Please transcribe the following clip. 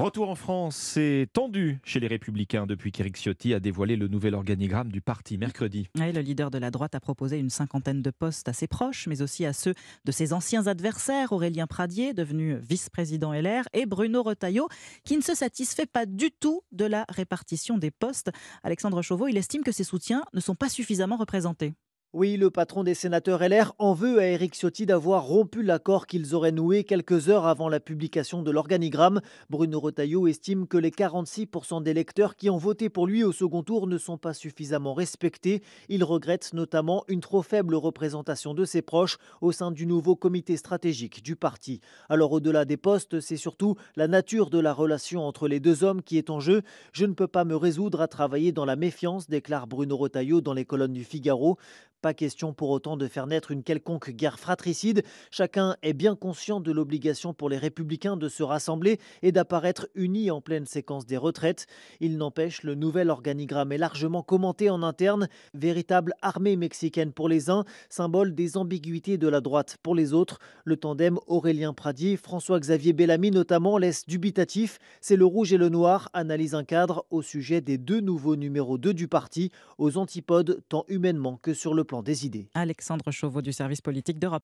Retour en France, c'est tendu chez les Républicains depuis qu'Éric Ciotti a dévoilé le nouvel organigramme du parti mercredi. le leader de la droite a proposé une cinquantaine de postes à ses proches, mais aussi à ceux de ses anciens adversaires, Aurélien Pradier, devenu vice-président LR, et Bruno Retailleau, qui ne se satisfait pas du tout de la répartition des postes. Alexandre Chauveau, il estime que ses soutiens ne sont pas suffisamment représentés. Oui, le patron des sénateurs LR en veut à Eric Ciotti d'avoir rompu l'accord qu'ils auraient noué quelques heures avant la publication de l'organigramme. Bruno Retailleau estime que les 46% des lecteurs qui ont voté pour lui au second tour ne sont pas suffisamment respectés. Il regrette notamment une trop faible représentation de ses proches au sein du nouveau comité stratégique du parti. Alors au-delà des postes, c'est surtout la nature de la relation entre les deux hommes qui est en jeu. Je ne peux pas me résoudre à travailler dans la méfiance, déclare Bruno Retailleau dans les colonnes du Figaro. Pas question pour autant de faire naître une quelconque guerre fratricide. Chacun est bien conscient de l'obligation pour les républicains de se rassembler et d'apparaître unis en pleine séquence des retraites. Il n'empêche, le nouvel organigramme est largement commenté en interne. Véritable armée mexicaine pour les uns, symbole des ambiguïtés de la droite pour les autres. Le tandem Aurélien Pradier, François-Xavier Bellamy notamment laisse dubitatif. C'est le rouge et le noir, analyse un cadre au sujet des deux nouveaux numéros 2 du parti, aux antipodes tant humainement que sur le des Alexandre Chauveau du service politique d'Europe.